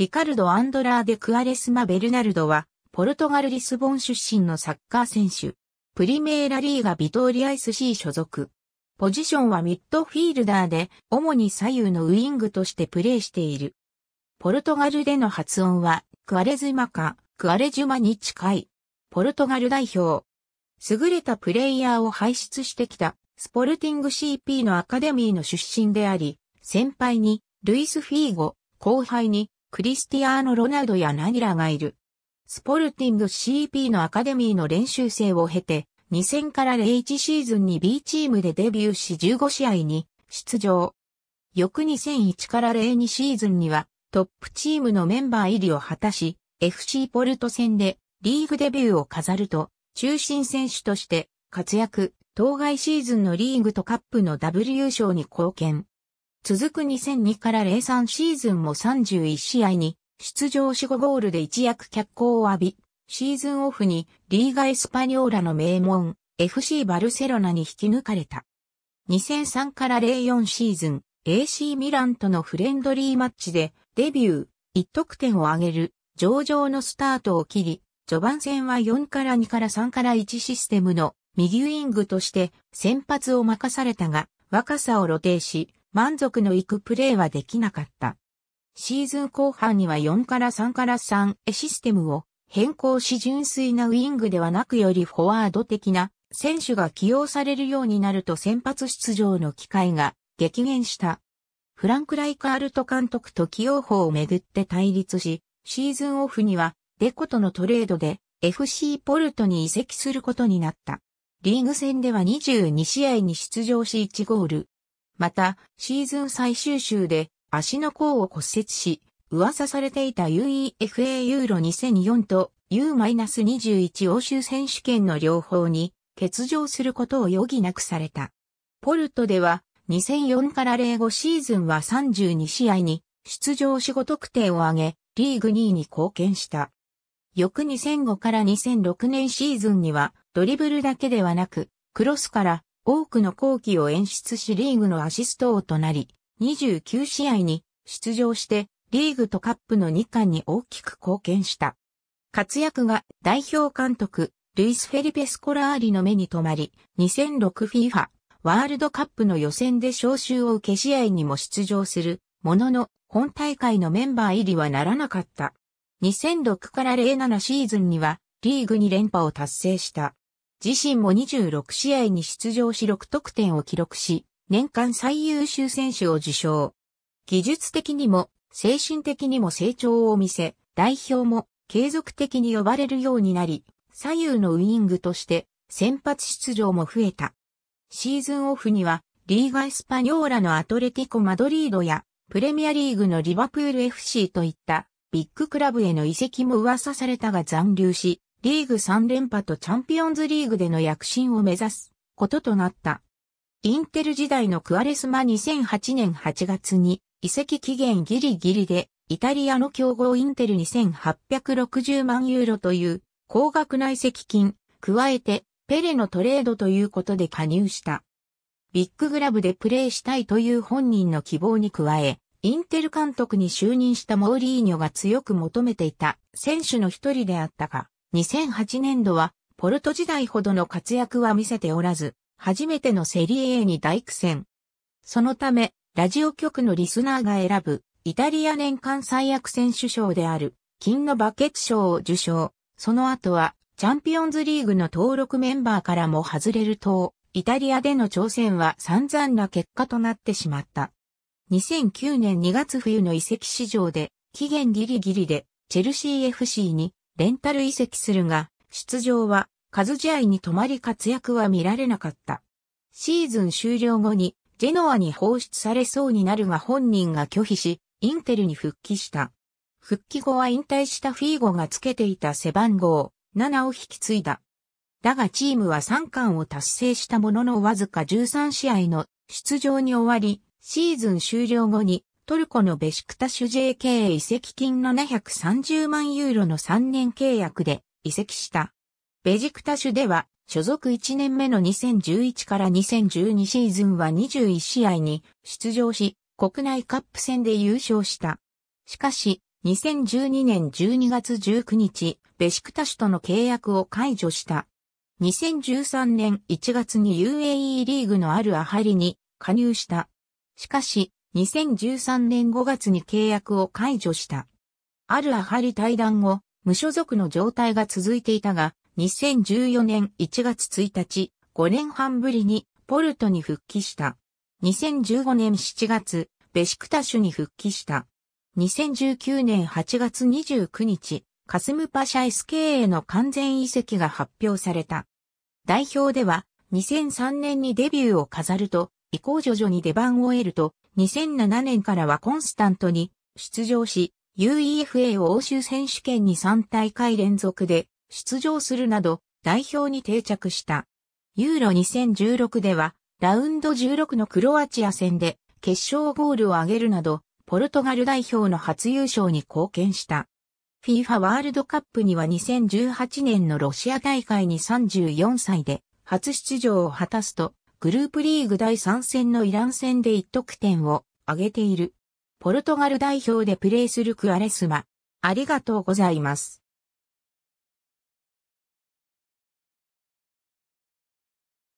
リカルド・アンドラーデ・クアレスマ・ベルナルドは、ポルトガル・リスボン出身のサッカー選手。プリメーラリーガ・ビトーリア SC 所属。ポジションはミッドフィールダーで、主に左右のウイングとしてプレーしている。ポルトガルでの発音は、クアレズマか、クアレジュマに近い。ポルトガル代表。優れたプレイヤーを輩出してきた、スポルティング CP のアカデミーの出身であり、先輩に、ルイス・フィーゴ、後輩に、クリスティアーノ・ロナウドやナギラがいる。スポルティング CP のアカデミーの練習生を経て、2000から01シーズンに B チームでデビューし15試合に出場。翌2001から02シーズンにはトップチームのメンバー入りを果たし、FC ポルト戦でリーグデビューを飾ると、中心選手として活躍、当該シーズンのリーグとカップの W 勝に貢献。続く2002から03シーズンも31試合に出場し5ゴールで一躍脚光を浴び、シーズンオフにリーガエスパニョーラの名門 FC バルセロナに引き抜かれた。2003から04シーズン AC ミランとのフレンドリーマッチでデビュー、1得点を挙げる上々のスタートを切り、序盤戦は4から2から3から1システムの右ウィングとして先発を任されたが若さを露呈し、満足のいくプレーはできなかった。シーズン後半には4から3から3へシステムを変更し純粋なウィングではなくよりフォワード的な選手が起用されるようになると先発出場の機会が激減した。フランク・ライカールト監督と起用法をめぐって対立し、シーズンオフにはデコとのトレードで FC ポルトに移籍することになった。リーグ戦では22試合に出場し1ゴール、また、シーズン最終週で足の甲を骨折し、噂されていた UEFA ユーロ2004と U-21 欧州選手権の両方に欠場することを余儀なくされた。ポルトでは2004から05シーズンは32試合に出場し5得点を挙げ、リーグ2位に貢献した。翌2005から2006年シーズンにはドリブルだけではなく、クロスから多くの後期を演出しリーグのアシスト王となり、29試合に出場してリーグとカップの2冠に大きく貢献した。活躍が代表監督、ルイス・フェリペ・スコラーリの目に留まり、2006FIFA ワールドカップの予選で招集を受け試合にも出場するものの、本大会のメンバー入りはならなかった。2006から07シーズンにはリーグに連覇を達成した。自身も26試合に出場し6得点を記録し、年間最優秀選手を受賞。技術的にも、精神的にも成長を見せ、代表も継続的に呼ばれるようになり、左右のウイングとして先発出場も増えた。シーズンオフには、リーガ・エスパニョーラのアトレティコ・マドリードや、プレミアリーグのリバプール FC といったビッグクラブへの移籍も噂されたが残留し、リーグ3連覇とチャンピオンズリーグでの躍進を目指すこととなった。インテル時代のクアレスマ2008年8月に移籍期限ギリギリでイタリアの強豪インテル2860万ユーロという高額内籍金、加えてペレのトレードということで加入した。ビッググラブでプレーしたいという本人の希望に加え、インテル監督に就任したモーリーニョが強く求めていた選手の一人であったが、2008年度は、ポルト時代ほどの活躍は見せておらず、初めてのセリエ A に大苦戦。そのため、ラジオ局のリスナーが選ぶ、イタリア年間最悪選手賞である、金のバケツ賞を受賞。その後は、チャンピオンズリーグの登録メンバーからも外れると、イタリアでの挑戦は散々な結果となってしまった。2009年2月冬の移籍市場で、期限ギリギリで、チェルシー FC にレンタル移籍するが、出場は数試合に止まり活躍は見られなかった。シーズン終了後にジェノアに放出されそうになるが本人が拒否し、インテルに復帰した。復帰後は引退したフィーゴがつけていた背番号7を引き継いだ。だがチームは3冠を達成したもののわずか13試合の出場に終わり、シーズン終了後にトルコのベシクタシュ JK 移籍金730万ユーロの3年契約で移籍した。ベジクタシュでは、所属1年目の2011から2012シーズンは21試合に出場し、国内カップ戦で優勝した。しかし、2012年12月19日、ベシクタシュとの契約を解除した。2013年1月に UAE リーグのあるアハリに加入した。しかし、2013年5月に契約を解除した。あるアハリ対談後、無所属の状態が続いていたが、2014年1月1日、5年半ぶりにポルトに復帰した。2015年7月、ベシクタシュに復帰した。2019年8月29日、カスムパシャ SK への完全移籍が発表された。代表では、2003年にデビューを飾ると、以降徐々に出番を得ると、2007年からはコンスタントに出場し、UEFA 欧州選手権に3大会連続で出場するなど代表に定着した。ユーロ2016ではラウンド16のクロアチア戦で決勝ゴールを挙げるなど、ポルトガル代表の初優勝に貢献した。FIFA ワールドカップには2018年のロシア大会に34歳で初出場を果たすと、グループリーグ第3戦のイラン戦で1得点を挙げている。ポルトガル代表でプレーするクアレスマ。ありがとうございます。